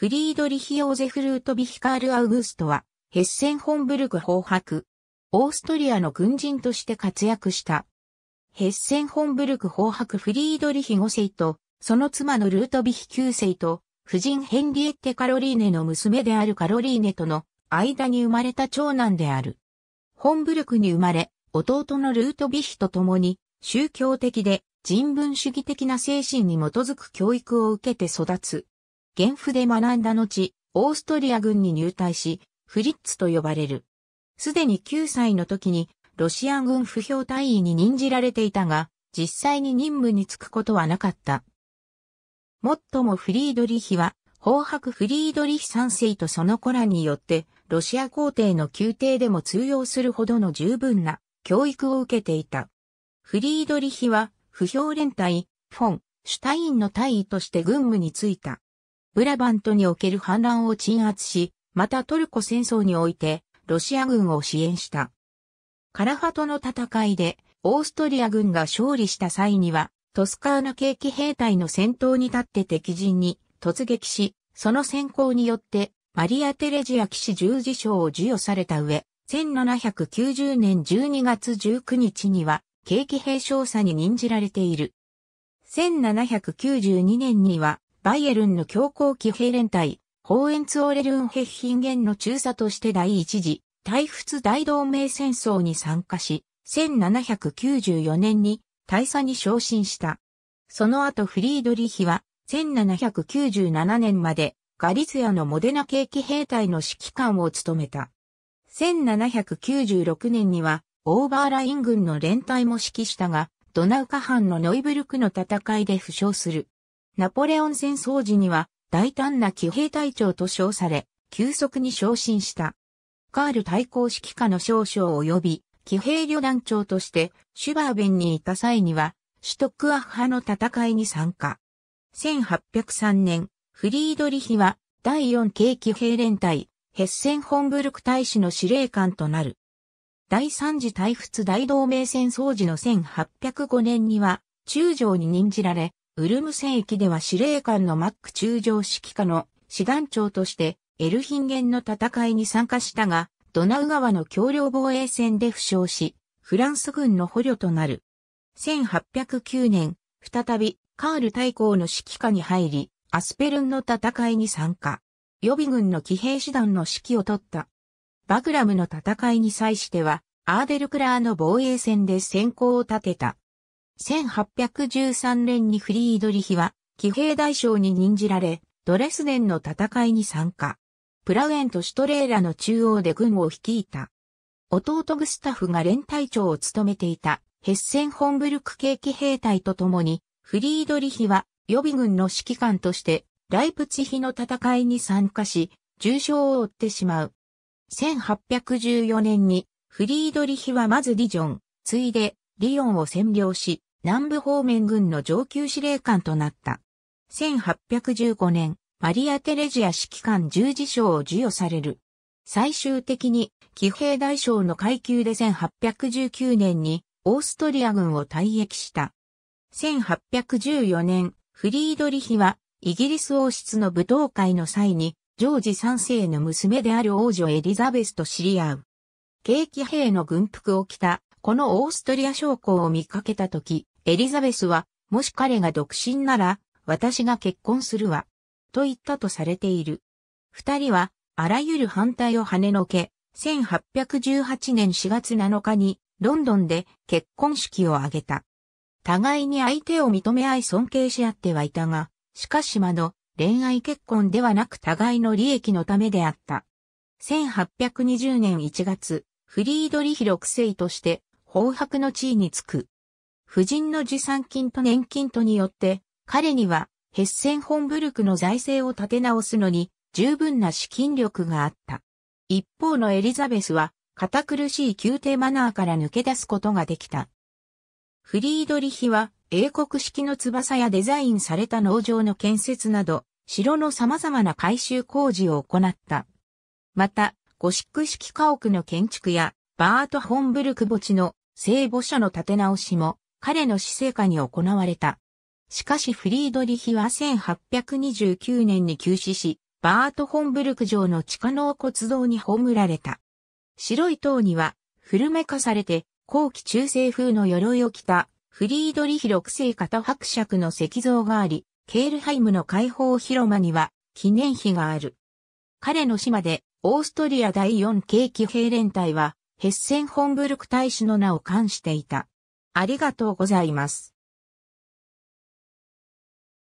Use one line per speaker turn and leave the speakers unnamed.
フリードリヒ・ヨーゼフ・ルート・ビヒカール・アウグストは、ヘッセン・ホンブルク方白。オーストリアの軍人として活躍した。ヘッセン・ホンブルク方白フリードリヒ5世と、その妻のルート・ビヒ9世と、夫人ヘンリエッテ・カロリーネの娘であるカロリーネとの間に生まれた長男である。ホンブルクに生まれ、弟のルート・ビヒと共に、宗教的で人文主義的な精神に基づく教育を受けて育つ。原府で学んだ後、オーストリア軍に入隊し、フリッツと呼ばれる。すでに9歳の時に、ロシア軍不評隊員に任じられていたが、実際に任務に就くことはなかった。もっともフリードリヒは、法白フリードリヒ三世とその子らによって、ロシア皇帝の宮廷でも通用するほどの十分な教育を受けていた。フリードリヒは、不評連隊、フォン、シュタインの隊員として軍務に就いた。ブラバントにおける反乱を鎮圧し、またトルコ戦争において、ロシア軍を支援した。カラファトの戦いで、オーストリア軍が勝利した際には、トスカーナ景気兵隊の先頭に立って敵陣に突撃し、その先行によって、マリア・テレジア騎士十字章を授与された上、1790年12月19日には、景気兵少佐に任じられている。1792年には、バイエルンの強行騎兵連隊、ホーエンツオーレルンヘッヒンゲンの中佐として第一次、大仏大同盟戦争に参加し、1794年に大佐に昇進した。その後フリードリヒは、1797年までガリツヤのモデナ系騎兵隊の指揮官を務めた。1796年には、オーバーライン軍の連隊も指揮したが、ドナウカ藩のノイブルクの戦いで負傷する。ナポレオン戦争時には大胆な騎兵隊長と称され、急速に昇進した。カール対抗指揮下の少将及び、騎兵旅団長として、シュバーベンにいた際には、シュトクアッハの戦いに参加。1803年、フリードリヒは、第4系騎兵連隊、ヘッセンホンブルク大使の司令官となる。第三次大仏大同盟戦争時の1805年には、中将に任じられ、ウルム戦役では司令官のマック中将指揮下の師団長としてエルヒンゲンの戦いに参加したが、ドナウ川の橋梁防衛戦で負傷し、フランス軍の捕虜となる。1809年、再びカール大公の指揮下に入り、アスペルンの戦いに参加。予備軍の騎兵師団の指揮を取った。バグラムの戦いに際しては、アーデルクラーの防衛戦で先行を立てた。1813年にフリードリヒは、騎兵大将に任じられ、ドレスデンの戦いに参加。プラウエンとシュトレーラの中央で軍を率いた。弟グスタフが連隊長を務めていたヘッセンホンブルク系騎兵隊と共に、フリードリヒは予備軍の指揮官としてライプツヒの戦いに参加し、重傷を負ってしまう。1814年にフリードリヒはまずディジョン、ついでリヨンを占領し、南部方面軍の上級司令官となった。1815年、マリア・テレジア指揮官十字章を授与される。最終的に、騎兵大将の階級で1819年に、オーストリア軍を退役した。1814年、フリードリヒは、イギリス王室の舞踏会の際に、ジョージ3世の娘である王女エリザベスと知り合う。軽気兵の軍服を着た、このオーストリア将校を見かけた時、エリザベスは、もし彼が独身なら、私が結婚するわ。と言ったとされている。二人は、あらゆる反対を跳ねのけ、1818年4月7日に、ロンドンで結婚式を挙げた。互いに相手を認め合い尊敬し合ってはいたが、しかし間の恋愛結婚ではなく互いの利益のためであった。1820年1月、フリードリヒ6世として、法白の地位につく。夫人の持参金と年金とによって、彼にはヘッセンホンブルクの財政を立て直すのに十分な資金力があった。一方のエリザベスは、堅苦しい宮廷マナーから抜け出すことができた。フリードリヒは、英国式の翼やデザインされた農場の建設など、城の様々な改修工事を行った。また、ゴシック式家屋の建築や、バート・ホンブルク墓地の聖母所の建て直しも彼の死生下に行われた。しかしフリードリヒは1829年に急死し、バートホンブルク城の地下納骨堂に葬られた。白い塔には、古め化されて、後期中世風の鎧を着た、フリードリヒ六世方伯爵の石像があり、ケールハイムの解放広間には、記念碑がある。彼の島で、オーストリア第4景気兵連隊は、ヘッセンホンブルク大使の名を冠していた。ありがとうございます。